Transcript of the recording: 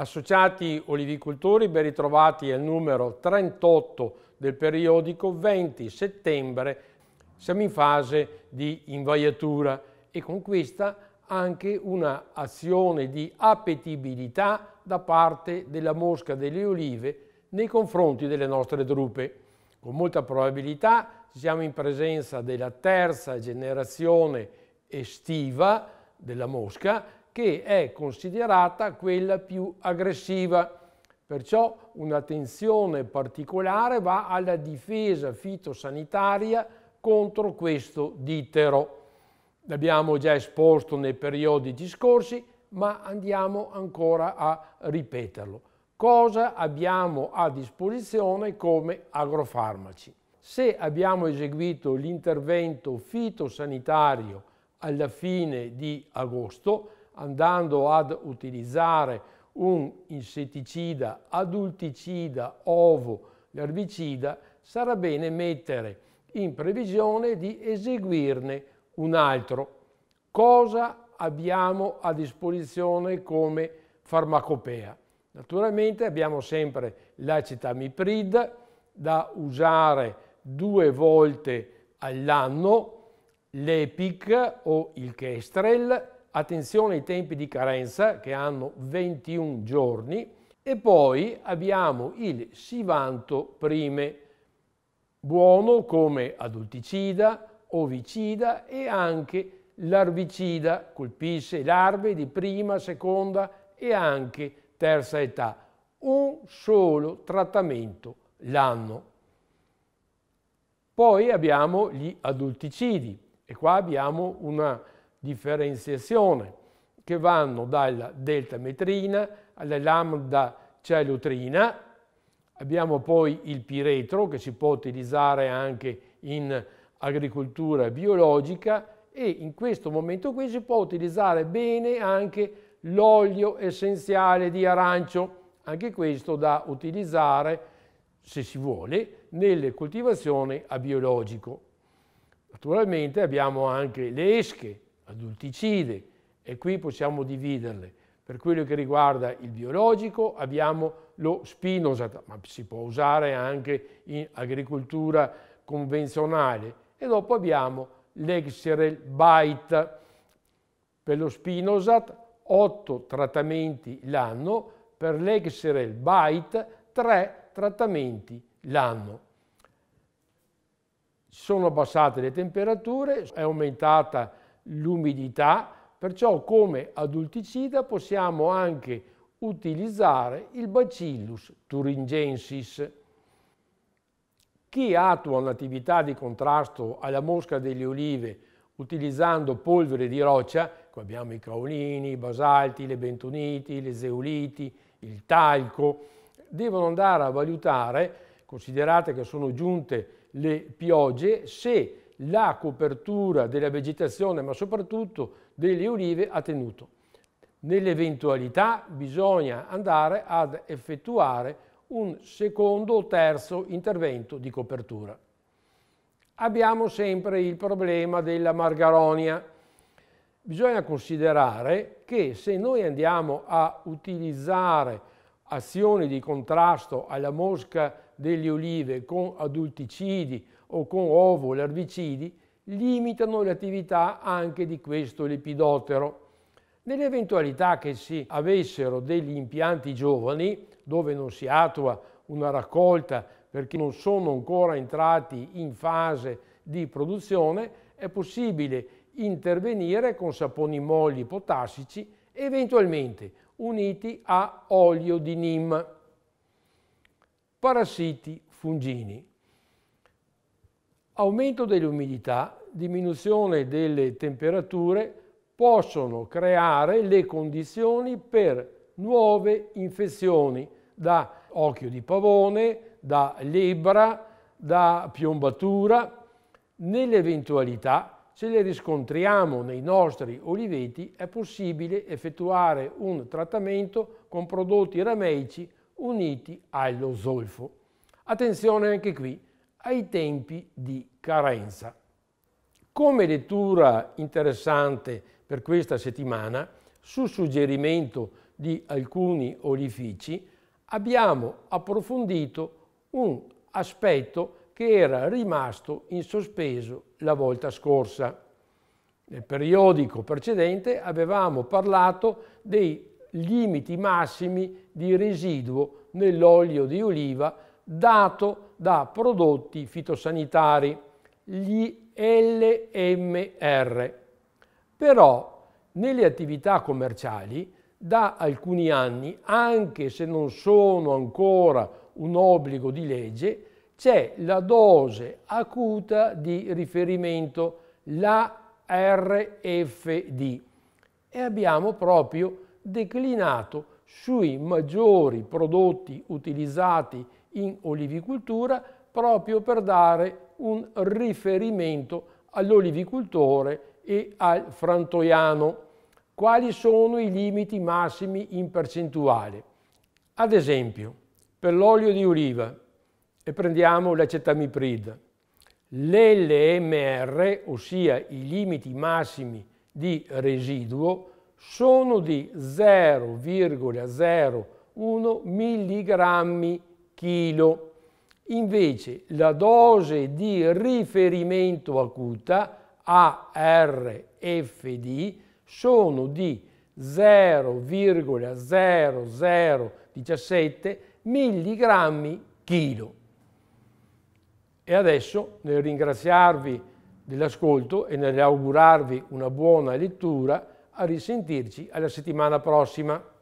Associati olivicoltori ben ritrovati al numero 38 del periodico 20 settembre siamo in fase di invaiatura e con questa anche un'azione di appetibilità da parte della mosca delle olive nei confronti delle nostre drupe. Con molta probabilità siamo in presenza della terza generazione estiva della mosca che è considerata quella più aggressiva. Perciò un'attenzione particolare va alla difesa fitosanitaria contro questo dittero. L'abbiamo già esposto nei periodici scorsi, ma andiamo ancora a ripeterlo. Cosa abbiamo a disposizione come agrofarmaci? Se abbiamo eseguito l'intervento fitosanitario alla fine di agosto, andando ad utilizzare un insetticida, adulticida, ovo, l'erbicida, sarà bene mettere in previsione di eseguirne un altro. Cosa abbiamo a disposizione come farmacopea? Naturalmente abbiamo sempre l'acetamiprid da usare due volte all'anno, l'EPIC o il Kestrel, attenzione ai tempi di carenza che hanno 21 giorni e poi abbiamo il sivanto prime, buono come adulticida, ovicida e anche larvicida, colpisce larve di prima, seconda e anche terza età. Un solo trattamento l'anno. Poi abbiamo gli adulticidi e qua abbiamo una differenziazione che vanno dalla delta metrina alla lambda celutrina. Abbiamo poi il piretro che si può utilizzare anche in agricoltura biologica e in questo momento qui si può utilizzare bene anche l'olio essenziale di arancio, anche questo da utilizzare, se si vuole, nelle coltivazioni a biologico. Naturalmente abbiamo anche le esche, adulticide e qui possiamo dividerle. Per quello che riguarda il biologico abbiamo lo spinosat, ma si può usare anche in agricoltura convenzionale. E dopo abbiamo l'exerel bite. Per lo spinosat 8 trattamenti l'anno, per l'exerel bite 3 trattamenti l'anno. Sono abbassate le temperature, è aumentata la l'umidità, perciò come adulticida possiamo anche utilizzare il Bacillus thuringiensis. Chi attua un'attività di contrasto alla mosca delle olive utilizzando polvere di roccia, come abbiamo i caolini, i basalti, le bentoniti, le zeoliti, il talco, devono andare a valutare, considerate che sono giunte le piogge, se la copertura della vegetazione, ma soprattutto delle olive, ha tenuto. Nell'eventualità bisogna andare ad effettuare un secondo o terzo intervento di copertura. Abbiamo sempre il problema della margaronia. Bisogna considerare che se noi andiamo a utilizzare azioni di contrasto alla mosca delle olive con adulticidi o con ovo larvicidi limitano le attività anche di questo lepidotero. Nell'eventualità che si avessero degli impianti giovani, dove non si attua una raccolta perché non sono ancora entrati in fase di produzione, è possibile intervenire con saponi molli potassici, eventualmente uniti a olio di nim. Parassiti fungini. Aumento dell'umidità, diminuzione delle temperature possono creare le condizioni per nuove infezioni da occhio di pavone, da lebbra, da piombatura. Nell'eventualità, se le riscontriamo nei nostri oliveti, è possibile effettuare un trattamento con prodotti rameici uniti allo zolfo. Attenzione anche qui, ai tempi di carenza. Come lettura interessante per questa settimana, su suggerimento di alcuni olifici, abbiamo approfondito un aspetto che era rimasto in sospeso la volta scorsa. Nel periodico precedente avevamo parlato dei limiti massimi di residuo nell'olio di oliva dato da prodotti fitosanitari, gli LMR. Però nelle attività commerciali da alcuni anni, anche se non sono ancora un obbligo di legge, c'è la dose acuta di riferimento, la RFD, e abbiamo proprio declinato sui maggiori prodotti utilizzati in olivicultura proprio per dare un riferimento all'olivicultore e al frantoiano. Quali sono i limiti massimi in percentuale? Ad esempio, per l'olio di oliva, e prendiamo l'acetamiprid, l'LMR, ossia i limiti massimi di residuo, sono di 0,01 mg kg. Invece la dose di riferimento acuta ARFD sono di 0,0017 mg chilo. E adesso, nel ringraziarvi dell'ascolto e nell'augurarvi una buona lettura, a risentirci alla settimana prossima.